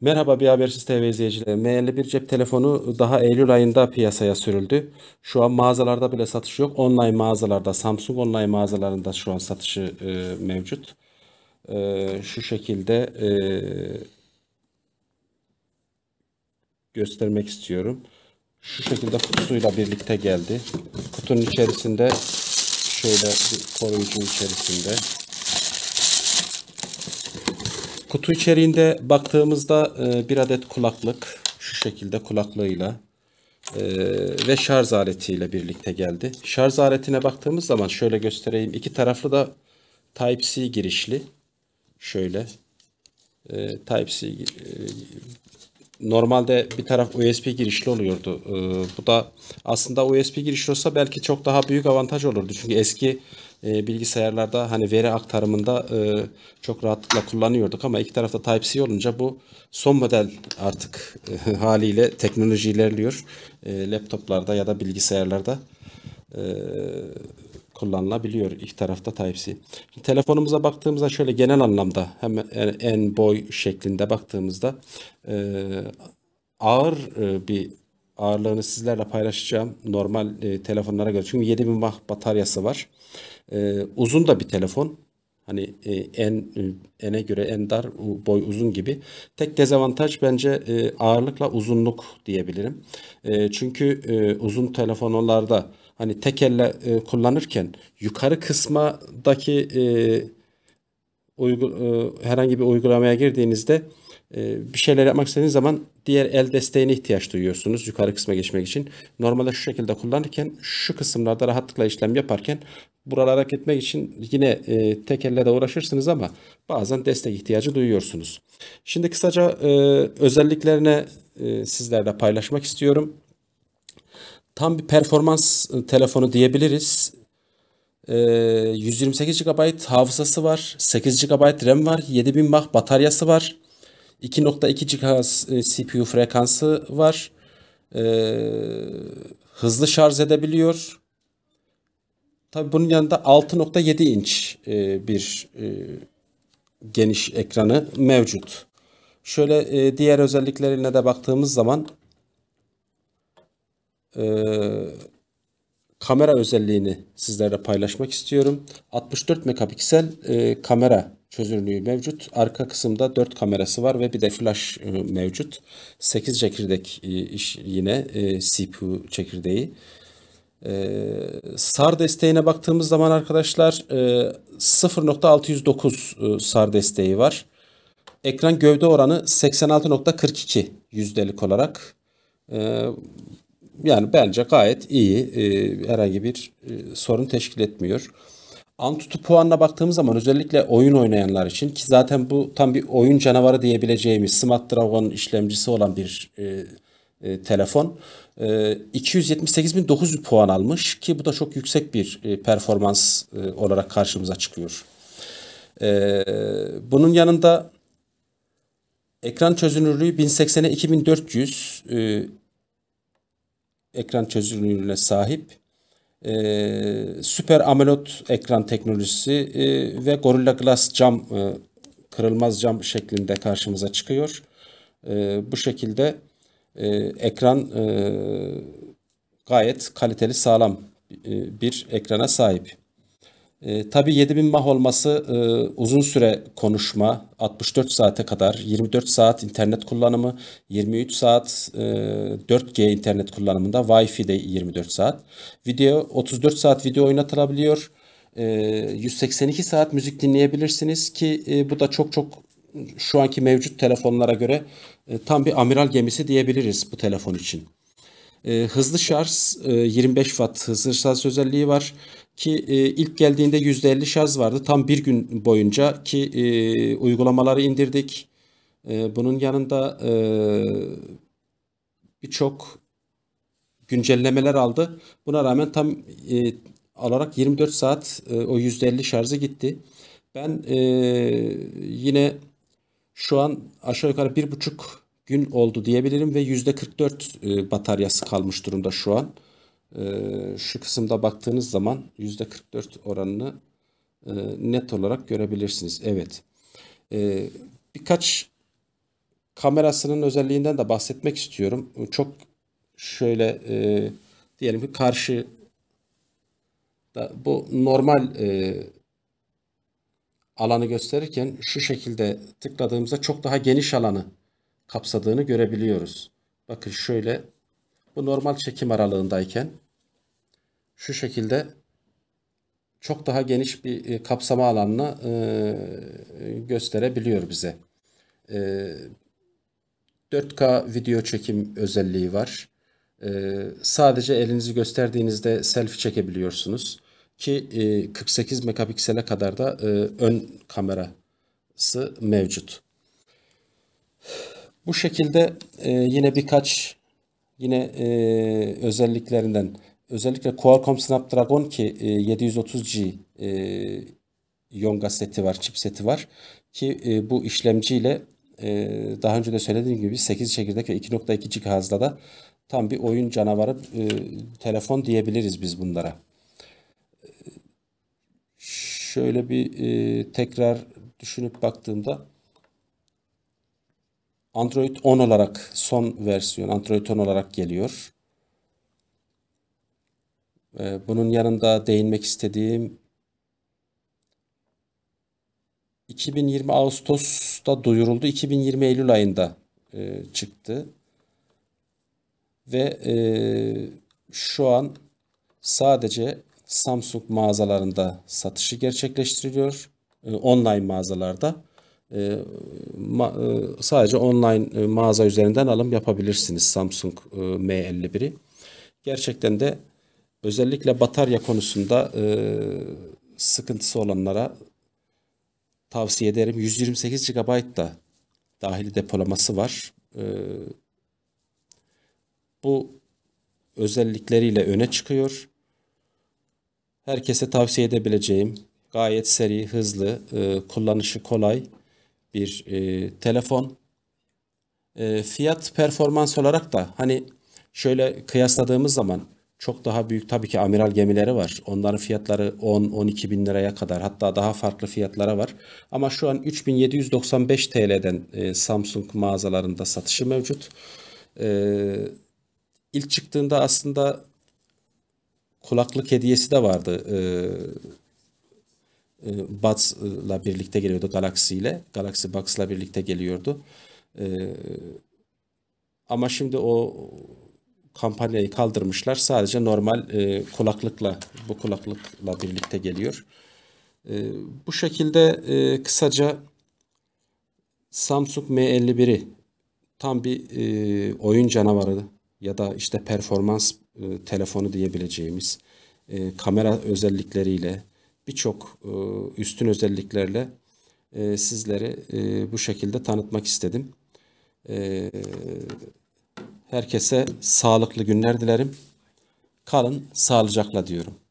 Merhaba Bir Habersiz TV izleyicileri. m bir cep telefonu daha Eylül ayında piyasaya sürüldü. Şu an mağazalarda bile satış yok. Online mağazalarda, Samsung online mağazalarında şu an satışı e, mevcut. E, şu şekilde e, göstermek istiyorum. Şu şekilde kutusuyla birlikte geldi. Kutunun içerisinde şöyle bir koruyucu içerisinde Kutu içeriğinde baktığımızda e, bir adet kulaklık şu şekilde kulaklığıyla e, ve şarj aletiyle birlikte geldi. Şarj aletine baktığımız zaman şöyle göstereyim. İki taraflı da Type-C girişli. Şöyle e, Type-C normalde bir taraf USB girişli oluyordu. bu da aslında USB girişli olsa belki çok daha büyük avantaj olurdu. Çünkü eski e, bilgisayarlarda hani veri aktarımında e, çok rahatlıkla kullanıyorduk ama iki tarafta Type-C olunca bu son model artık e, haliyle teknoloji ilerliyor. E, laptoplarda ya da bilgisayarlarda e, kullanılabiliyor iki tarafta Type-C. Telefonumuza baktığımızda şöyle genel anlamda hem en boy şeklinde baktığımızda e, ağır e, bir ağırlığını sizlerle paylaşacağım normal e, telefonlara göre. Çünkü 7000 mAh bataryası var. E, uzun da bir telefon. Hani e, en e, ene göre en dar boy uzun gibi. Tek dezavantaj bence e, ağırlıkla uzunluk diyebilirim. E, çünkü e, uzun telefonlarda hani tek elle e, kullanırken yukarı kısmadaki e, uygu, e, herhangi bir uygulamaya girdiğinizde ee, bir şeyler yapmak istediğiniz zaman diğer el desteğine ihtiyaç duyuyorsunuz yukarı kısma geçmek için. Normalde şu şekilde kullanırken şu kısımlarda rahatlıkla işlem yaparken buralara hareket etmek için yine e, tek elle de uğraşırsınız ama bazen destek ihtiyacı duyuyorsunuz. Şimdi kısaca e, özelliklerine e, sizlerle paylaşmak istiyorum. Tam bir performans e, telefonu diyebiliriz. 128 GB hafızası var, 8 GB RAM var, 7000 mAh bataryası var. 2.2 GHz CPU frekansı var. E, hızlı şarj edebiliyor. Tabi bunun yanında 6.7 inç e, bir e, geniş ekranı mevcut. Şöyle diğer özelliklerine de baktığımız zaman kamera özelliğini sizlerle paylaşmak istiyorum. 64 megapiksel kamera çözünürlüğü mevcut. Arka kısımda 4 kamerası var ve bir de flash e, mevcut. 8 çekirdek e, iş yine e, CPU çekirdeği. SAR desteğine baktığımız zaman arkadaşlar 0.609 SAR desteği var. Ekran gövde oranı 86.42 yüzdelik olarak. Yani bence gayet iyi. Herhangi bir sorun teşkil etmiyor. Antutu puanına baktığımız zaman özellikle oyun oynayanlar için ki zaten bu tam bir oyun canavarı diyebileceğimiz Smart Dragon işlemcisi olan bir e, e, telefon e, 278.900 puan almış ki bu da çok yüksek bir e, performans e, olarak karşımıza çıkıyor. E, bunun yanında ekran çözünürlüğü 1080'e 2400 e, ekran çözünürlüğüne sahip e, süper AMOLED ekran teknolojisi e, ve Gorilla Glass cam e, kırılmaz cam şeklinde karşımıza çıkıyor. E, bu şekilde e, ekran e, gayet kaliteli sağlam e, bir ekrana sahip. E, tabii 7000 mah olması e, uzun süre konuşma, 64 saate kadar, 24 saat internet kullanımı, 23 saat e, 4G internet kullanımında, Wi-Fi de 24 saat. Video 34 saat video oynatılabiliyor. E, 182 saat müzik dinleyebilirsiniz ki e, bu da çok çok şu anki mevcut telefonlara göre e, tam bir amiral gemisi diyebiliriz bu telefon için. E, hızlı şarj e, 25 watt hızlı şarj özelliği var ki e, ilk geldiğinde %50 şarj vardı tam bir gün boyunca ki e, uygulamaları indirdik. E, bunun yanında e, birçok güncellemeler aldı. Buna rağmen tam e, alarak 24 saat e, o %50 şarjı gitti. Ben e, yine şu an aşağı yukarı bir buçuk gün oldu diyebilirim ve %44 e, bataryası kalmış durumda şu an. E, şu kısımda baktığınız zaman %44 oranını e, net olarak görebilirsiniz. Evet. E, birkaç kamerasının özelliğinden de bahsetmek istiyorum. Çok şöyle e, diyelim ki karşı da bu normal e, alanı gösterirken şu şekilde tıkladığımızda çok daha geniş alanı kapsadığını görebiliyoruz. Bakın şöyle bu normal çekim aralığındayken şu şekilde çok daha geniş bir e, kapsama alanını e, gösterebiliyor bize. 4K e, video çekim özelliği var. Sadece elinizi gösterdiğinizde selfie çekebiliyorsunuz. Ki 48 megapiksele kadar da ön kamerası mevcut. Bu şekilde e, yine birkaç yine e, özelliklerinden özellikle Qualcomm Snapdragon ki e, 730G e, Yonga seti var, seti var ki e, bu işlemciyle e, daha önce de söylediğim gibi 8 çekirdek ve 2.2 GHz'da da tam bir oyun canavarı e, telefon diyebiliriz biz bunlara. Şöyle bir e, tekrar düşünüp baktığımda Android 10 olarak son versiyon Android 10 olarak geliyor. Ee, bunun yanında değinmek istediğim 2020 Ağustos'ta duyuruldu. 2020 Eylül ayında e, çıktı. Ve e, şu an sadece Samsung mağazalarında satışı gerçekleştiriliyor. E, online mağazalarda e, ma, e, sadece online e, mağaza üzerinden alım yapabilirsiniz Samsung e, M51'i. Gerçekten de özellikle batarya konusunda e, sıkıntısı olanlara tavsiye ederim. 128 GB da dahili depolaması var. E, bu özellikleriyle öne çıkıyor. Herkese tavsiye edebileceğim gayet seri, hızlı, e, kullanışı kolay bir e, telefon. E, fiyat performans olarak da hani şöyle kıyasladığımız zaman çok daha büyük tabii ki amiral gemileri var. Onların fiyatları 10-12 bin liraya kadar hatta daha farklı fiyatlara var. Ama şu an 3795 TL'den e, Samsung mağazalarında satışı mevcut. E, ilk çıktığında aslında kulaklık hediyesi de vardı. E, Buds'la birlikte geliyordu Galaxy ile. Galaxy Buds'la birlikte geliyordu. ama şimdi o kampanyayı kaldırmışlar. Sadece normal kulaklıkla bu kulaklıkla birlikte geliyor. bu şekilde kısaca Samsung M51'i tam bir oyun canavarı ya da işte performans telefonu diyebileceğimiz kamera özellikleriyle birçok e, üstün özelliklerle e, sizleri e, bu şekilde tanıtmak istedim. E, herkese sağlıklı günler dilerim. Kalın sağlıcakla diyorum.